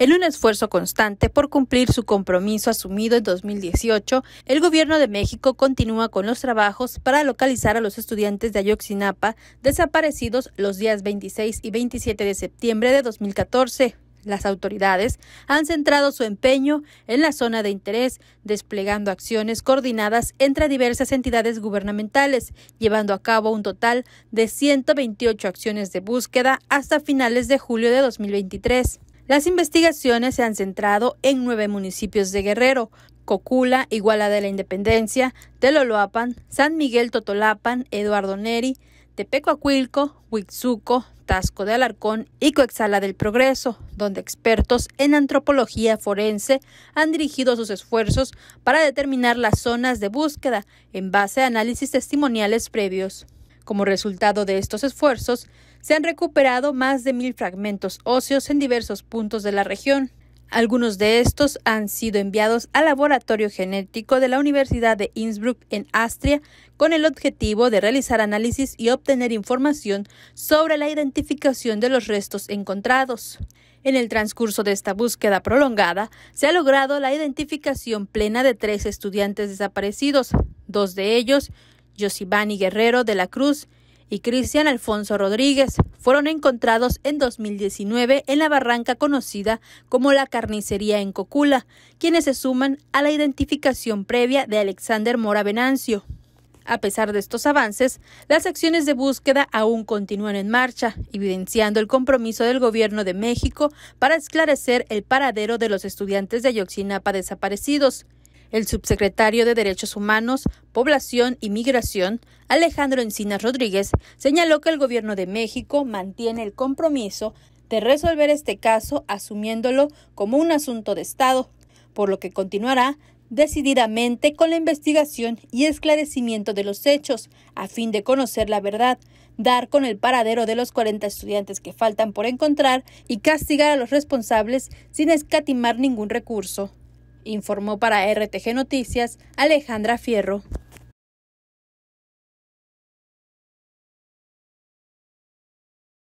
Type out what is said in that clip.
En un esfuerzo constante por cumplir su compromiso asumido en 2018, el Gobierno de México continúa con los trabajos para localizar a los estudiantes de Ayoxinapa desaparecidos los días 26 y 27 de septiembre de 2014. Las autoridades han centrado su empeño en la zona de interés, desplegando acciones coordinadas entre diversas entidades gubernamentales, llevando a cabo un total de 128 acciones de búsqueda hasta finales de julio de 2023. Las investigaciones se han centrado en nueve municipios de Guerrero, Cocula, Iguala de la Independencia, Teloloapan, San Miguel Totolapan, Eduardo Neri, Tepecoacuilco, Huixuco, Tasco de Alarcón y Coexala del Progreso, donde expertos en antropología forense han dirigido sus esfuerzos para determinar las zonas de búsqueda en base a análisis testimoniales previos. Como resultado de estos esfuerzos, se han recuperado más de mil fragmentos óseos en diversos puntos de la región. Algunos de estos han sido enviados al laboratorio genético de la Universidad de Innsbruck en Austria con el objetivo de realizar análisis y obtener información sobre la identificación de los restos encontrados. En el transcurso de esta búsqueda prolongada, se ha logrado la identificación plena de tres estudiantes desaparecidos. Dos de ellos Yosibani Guerrero de la Cruz y Cristian Alfonso Rodríguez fueron encontrados en 2019 en la barranca conocida como la carnicería en Cocula, quienes se suman a la identificación previa de Alexander Mora Venancio. A pesar de estos avances, las acciones de búsqueda aún continúan en marcha, evidenciando el compromiso del gobierno de México para esclarecer el paradero de los estudiantes de Ayotzinapa desaparecidos, el subsecretario de Derechos Humanos, Población y Migración, Alejandro Encinas Rodríguez, señaló que el gobierno de México mantiene el compromiso de resolver este caso asumiéndolo como un asunto de Estado, por lo que continuará decididamente con la investigación y esclarecimiento de los hechos, a fin de conocer la verdad, dar con el paradero de los 40 estudiantes que faltan por encontrar y castigar a los responsables sin escatimar ningún recurso informó para RTG Noticias Alejandra Fierro.